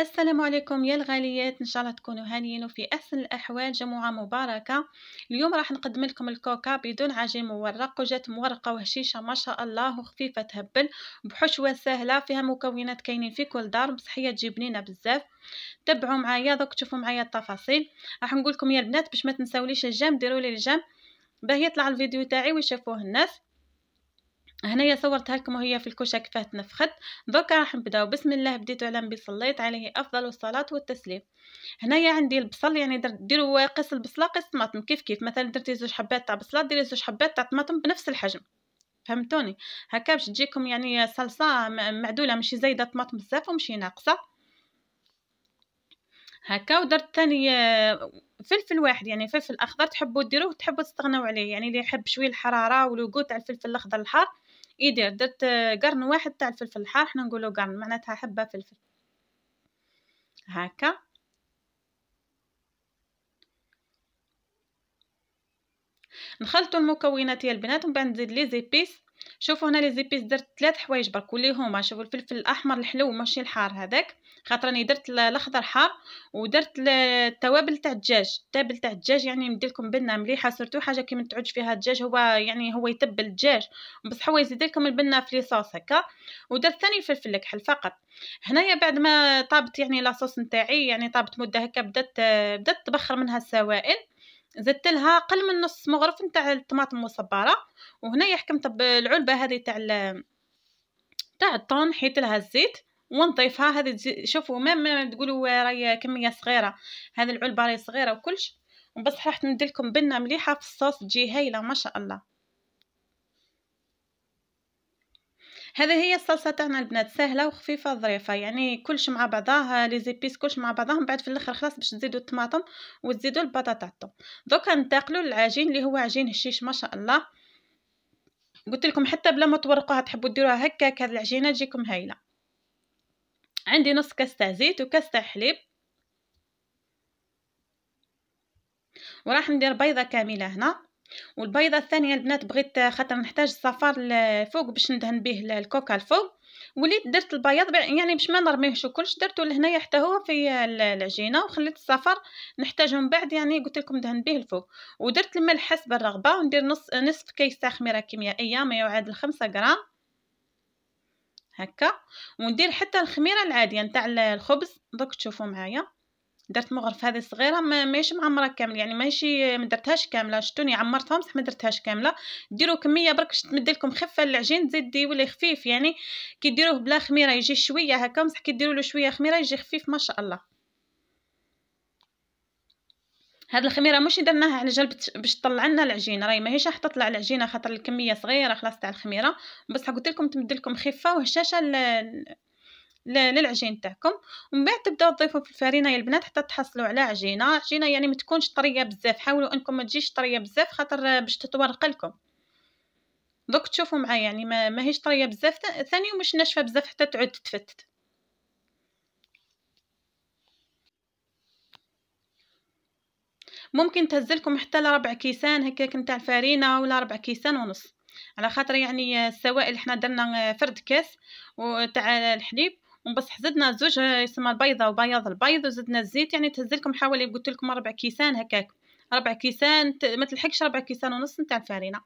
السلام عليكم يا الغاليات ان شاء الله تكونوا هانيين وفي احسن الاحوال جمعه مباركه اليوم راح نقدم لكم الكوكا بدون عجين مورق وجات مورقه وهشيشه ما شاء الله وخفيفه تهبل بحشوه سهله فيها مكونات كاينين في كل دار بصحيه تجي بنينه بزاف تبعوا معايا دوك تشوفوا معايا التفاصيل راح نقول لكم يا البنات باش ما تنساوليش الجام ديروا لي الجام باه يطلع الفيديو تاعي ويشوفوه الناس هنايا صورتها لكم وهي في الكوشه كيفاه تنفخت دوكا راح نبداو بسم الله بديت على النبي صليت عليه افضل الصلاه والتسليم هنايا عندي البصل يعني ديروا قص البصله قص طماطم كيف كيف مثلا درتي زوج حبات تاع بصله ديري زوج حبات تاع طماطم بنفس الحجم فهمتوني هكا باش تجيكم يعني صلصه معدوله ماشي زايده طماطم بزاف وماشي ناقصه هكا ودرت ثاني آه، فلفل واحد يعني فلفل اخضر تحبوا ديروه تحبوا تستغناو عليه يعني اللي يحب شويه الحراره والوقوت تاع الفلفل الاخضر الحار يدير درت آه، قرن واحد تاع الفلفل الحار حنا نقولوا قرن معناتها حبه فلفل هكا نخلطوا المكونات يا البنات ومن بعد نزيد لي زيبيس شوفوا هنا لي زيبيس درت ثلاث حوايج برك واللي هما شوفوا الفلفل الاحمر الحلو ماشي الحار هذاك خاطر راني درت الاخضر حار ودرت التوابل تاع الدجاج التوابل تاع الدجاج يعني ندير لكم بنه مليحه سورتو حاجه كي ما تعودش فيها الدجاج هو يعني هو يتبل الدجاج بصح هو يزيد لكم البنه في لي صوص هكا ودرت ثاني الفلفل الكحل فقط هنايا بعد ما طابت يعني لاصوص نتاعي يعني طابت مده هكا بدات بدات تبخر منها السوائل زدت لها قل من نص مغرف نتاع الطماطم المصبره وهنايا حكمت بالعلبه هذه تاع تاع الطون حيت لها الزيت ونضيفها هذه تجي شوفوا ما تقولوا راهي كميه صغيره هذه العلبه راهي صغيره وكلش بصح راح ندير لكم بنه مليحه في الصوص تجي هايله ما شاء الله هذا هي الصلصه تاعنا البنات سهله وخفيفه ظريفه يعني كلش مع بعضها لي زيبيس كلش مع بعضها بعد في الاخر خلاص باش تزيدوا الطماطم وتزيدوا البطاطا دوكا ننتقلوا للعجين اللي هو عجين هشيش ما شاء الله قلت لكم حتى بلا ما تورقوها تحبوا ديروها هكاك هاد العجينه تجيكم هايله عندي نص كاس تاع زيت وكاس تاع حليب وراح ندير بيضه كامله هنا والبيضه الثانيه البنات بغيت آه، خاطر نحتاج الصفار الفوق باش ندهن به الكوكا الفوق وليت درت البياض يعني باش ما نرميهش وكلش درته لهنايا حتى هو في آه، العجينه وخليت الصفر نحتاجه من بعد يعني قلت لكم دهن به الفوق ودرت الملح حسب الرغبه وندير نص نصف كيس خميره كيميائيه ما يعادل 5 غرام هكا وندير حتى الخميره العاديه نتاع الخبز دوك تشوفوا معايا درت مغرفه هذه صغيره ماشي معمره كامل يعني ماشي ما درتهاش كامله شتوني عمرتها بصح ما درتهاش كامله ديروا كميه برك باش تمد لكم خفه العجين تزيد يولي خفيف يعني كي ديروه بلا خميره يجي شويه هكا بصح كي ديروا له شويه خميره يجي خفيف ما شاء الله هاد الخميره مش درناها على جال باش تطلع لنا العجينه راهي ماهيش راح تطلع العجينه خاطر الكميه صغيره خلاص تاع الخميره بصح قلت لكم تمد لكم خفه وهشاشه للعجين تاعكم ومن بعد تبداو تضيفوا في الفرينه يا البنات حتى تحصلوا على عجينه عجينه يعني ما تكونش طريه بزاف حاولوا انكم ما تجيش طريه بزاف خاطر باش تتورق لكم دوك تشوفوا معايا يعني ما ماهيش طريه بزاف ثاني ومش ناشفه بزاف حتى تعود تتفتت ممكن تهزلكم حتى لربع كيسان هكاك نتاع الفرينه ولا ربع كيسان ونص على خاطر يعني السوائل حنا درنا فرد كاس وتاع الحليب وبس حزدنا زوج آه، يسمى البيضه وبياض البيض وزدنا الزيت يعني تهزلكم حوالي قلت لكم ربع كيسان هكاك ربع كيسان ما تلحقش ربع كيسان ونص نتاع الفارينه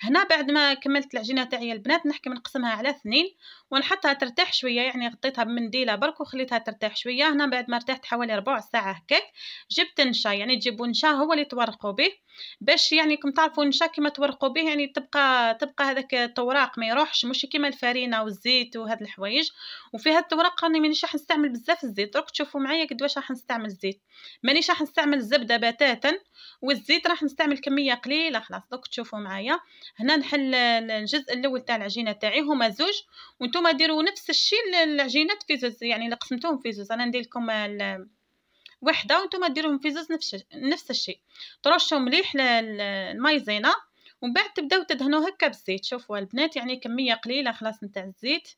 هنا بعد ما كملت العجينه تاعي البنات نحكم نقسمها على اثنين ونحطها ترتاح شويه يعني غطيتها بمنديله برك وخليتها ترتاح شويه هنا بعد ما ارتاحت حوالي ربع ساعه هكاك جبت نشا يعني تجيبوا نشا هو اللي تورقوا به باش يعني كم تعرفوا النشا كيما تورقوا به يعني تبقى تبقى هذاك التوراق ما يروحش مش كيما الفرينه والزيت وهاد الحوايج وفي هاد التوراق راني مانيش راح نستعمل بزاف الزيت درك تشوفوا معايا قداش راح نستعمل الزيت مانيش راح نستعمل الزبده بتاتا والزيت راح نستعمل كميه قليله خلاص درك تشوفوا معايا هنا نحل الجزء الاول تاع العجينه تاعي هما زوج وانتم ديروا نفس الشيء العجينات في زوز يعني اللي قسمتهم في زوز انا ندير لكم وحده وانتم ديروهم في زوج نفس نفس الشيء ترشوا مليح المايزينا ومن بعد تبداو تدهنوا هكا بالزيت شوفوا البنات يعني كميه قليله خلاص نتاع الزيت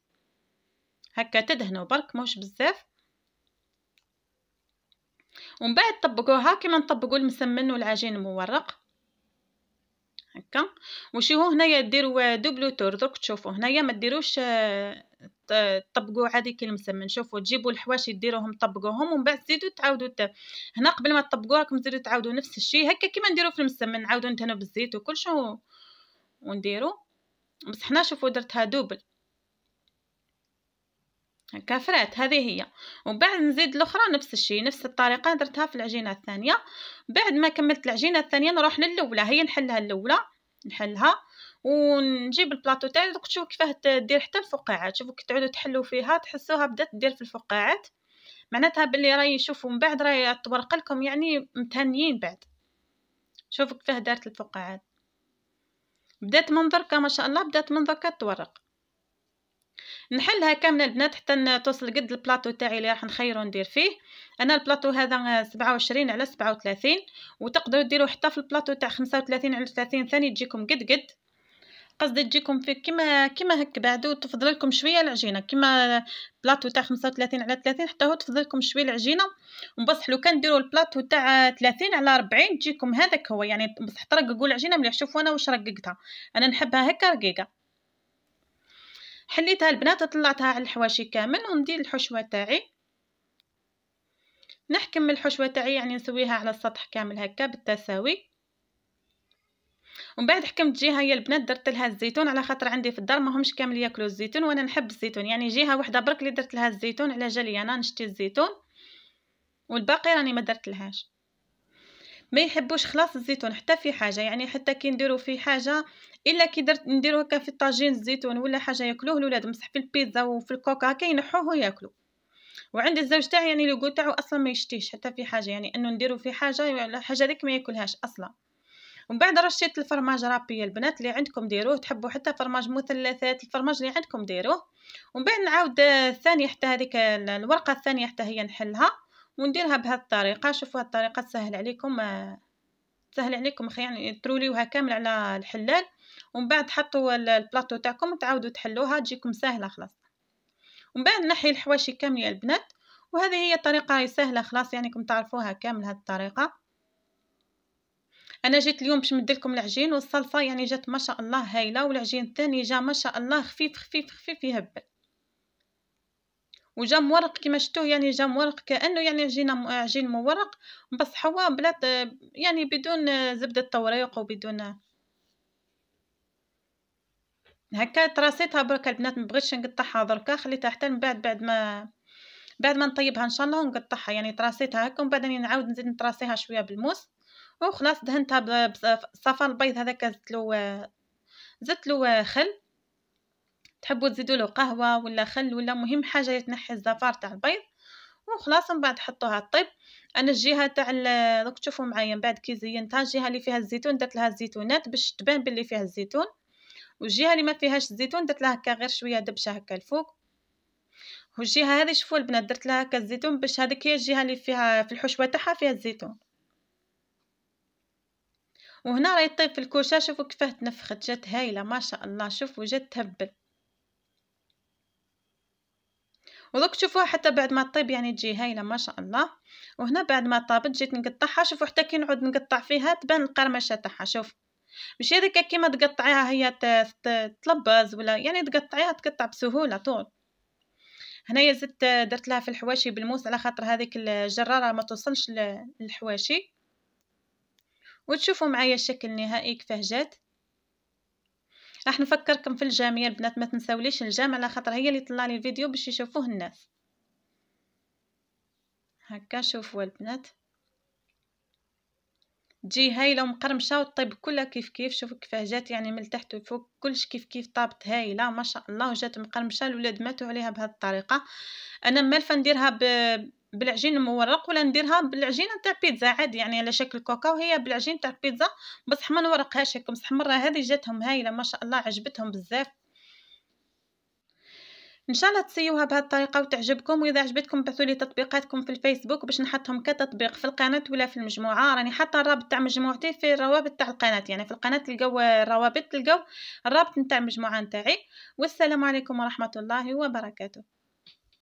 هكا تدهنوا برك موش بزاف ومن بعد طبقوها كيما نطبقوا المسمن والعجين المورق هكا وشوفوا هنايا ديروا دوبلو تور درك تشوفوا هنايا ما ديروش تطبقوا عادي كي المسمن نشوفوا تجيبوا الحواش ديروهم طبقوهم ومن بعد تزيدوا تعاودوا هنا قبل ما تطبقوا راكم تزيدوا تعاودوا نفس الشيء هكا كيما نديروا في المسمن نعاودوا نتهنوا بالزيت وكل شيء ونديروا بس حنا شوفوا درتها دوبل هكا فرات هذه هي ومن بعد نزيد الاخرى نفس الشيء نفس الطريقه درتها في العجينه الثانيه بعد ما كملت العجينه الثانيه نروح للاولى هي نحلها الاولى نحلها ونجيب البلاطو تاعي دوك تشوف كيفاه دير حتى الفقاعات شوفوا كي تعودوا تحلوا فيها تحسوها بدات دير في الفقاعات معناتها باللي راهي شوفوا من بعد راهي تورق لكم يعني متهنيين بعد شوفوا كيفاه دارت الفقاعات بدات منظر ما شاء الله بدات منظر كتورق نحلها كامله البنات حتى توصل قد البلاطو تاعي اللي راح نخيرو ندير فيه انا البلاطو هذا 27 على 37 وتقدروا ديروا حتى في البلاطو تاع 35 على 30 ثاني تجيكم قد قد قصدي تجيكم في كيما كيما هك بعدو وتفضل لكم شويه العجينه كيما بلاطو تاع 35 على 30 حتى هو تفضل لكم شويه العجينه وبصح لو كان ديروا البلاطو تاع 30 على 40 تجيكم هذاك هو يعني بصح ترققوا العجينه مليح شوفوا انا واش رققتها انا نحبها هكا رقيقه حليتها البنات طلعتها على الحواشي كامل وندير الحشوه تاعي نحكم الحشوه تاعي يعني نسويها على السطح كامل هكا بالتساوي ومن بعد حكمت جهه هي البنات درت لها الزيتون على خاطر عندي في الدار ماهمش كامل ياكلوا الزيتون وانا نحب الزيتون يعني جهه وحده برك اللي درت لها الزيتون على جالي انا نشتي الزيتون والباقي راني ما درت لهاش ما يحبوش خلاص الزيتون حتى في حاجه يعني حتى كي نديروا في حاجه الا كي درت نديرو هكا في الطاجين الزيتون ولا حاجه ياكلوه الولاد مسح في البيتزا وفي الكوكا هكا ينحوه وياكلو وعندي الزوج تاعي يعني لو تاعو اصلا ما يشتيش حتى في حاجه يعني انه نديرو في حاجه حاجه هذيك ما ياكلهاش اصلا ومن بعد رشيت الفرماج رابي البنات اللي عندكم ديروه تحبوا حتى فرماج مثلثات الفرماج اللي عندكم ديروه ومن بعد نعاود الثانيه حتى هذيك الورقه الثانيه حتى هي نحلها ونديرها بهذه الطريقه شوفوا هذه الطريقه تسهل عليكم تسهل عليكم يعني تروليوها كامل على الحلال ومن بعد حطوا البلاطو تاعكم وتعاودوا تحلوها تجيكم سهله خلاص ومن بعد نحي الحواشي كامله البنات وهذه هي طريقه سهله خلاص يعني كم تعرفوها كامل هذه الطريقه انا جيت اليوم باش ندير لكم العجين والصلصه يعني جات ما شاء الله هايله والعجين الثاني جا ما شاء الله خفيف خفيف خفيف يهبل وجا مورق كما شفتوه يعني جا مورق كانه يعني عجينه عجين مورق بس حوا بلا يعني بدون زبده التوريق وبدون هكا تراسيتها برك البنات مبغيتش نقطعها دركا خليتها حتى من بعد بعد ما بعد ما نطيبها ان شاء الله ونقطعها يعني تراسيتها هكا ومن بعد نعاود نزيد نتراسيها شويه بالموس وخلاص دهنتها بالصفار البيض هذاك زدت له زدت له خل تحبوا تزيدوا له قهوه ولا خل ولا مهم حاجه تنحي الزفار تاع البيض وخلاص من بعد حطوها طيب انا الجهه تاع دوك تشوفوا معايا من بعد كي زينتها الجهه اللي فيها الزيتون درت لها الزيتونات باش تبان باللي فيها الزيتون والجهه اللي ما فيهاش الزيتون درت لها هكا غير شويه دبشه هكا الفوق والجهه هذه شوفوا البنات درت لها هكا الزيتون باش هذيك هي الجهه اللي فيها في الحشوه تاعها فيها الزيتون وهنا راهي طيب في الكوشه شوفوا كيفاه تنفخت جات هايله ما شاء الله شوفوا جات تهبل ودوك تشوفوها حتى بعد ما طيب يعني تجي هايله ما شاء الله وهنا بعد ما طابت جيت نقطعها شوفوا حتى كي نعود نقطع فيها تبان القرمشه تاعها شوف مش هذيك كيما تقطعيها هي تلبز ولا يعني تقطعيها تقطع بسهوله طول هنايا زدت درت لها في الحواشي بالموس على خاطر هذيك الجراره ما توصلش للحواشي وتشوفوا معايا الشكل النهائي كيفاه جات راح نفكركم في الجام يا البنات ما تنساوليش الجام على خاطر هي اللي طلع لي الفيديو باش يشوفوه الناس هكا شوفوا البنات تجي هايله ومقرمشه وطيب كلها كيف كيف شوفوا كيفاه جات يعني من تحت وفوق كلش كيف كيف طابت هايله ما شاء الله وجات مقرمشه الولاد ماتوا عليها بهذه الطريقه انا مالفه نديرها ب... بالعجين المورق ولا نديرها بالعجينه تاع بيتزا عادي يعني على شكل كوكا وهي بالعجين تاع البيتزا بصح ما نورقهاش هكا بصح مره هذه جاتهم هايله ما شاء الله عجبتهم بزاف ان شاء الله تسيوها بهذه الطريقه وتعجبكم واذا عجبتكم بعثوا لي تطبيقاتكم في الفيسبوك باش نحطهم كتطبيق في القناه ولا في المجموعه راني حاطه الرابط تاع مجموعتي في الروابط تاع القناه يعني في القناه تلقاو الروابط تلقاو الرابط تاع المجموعه نتاعي والسلام عليكم ورحمه الله وبركاته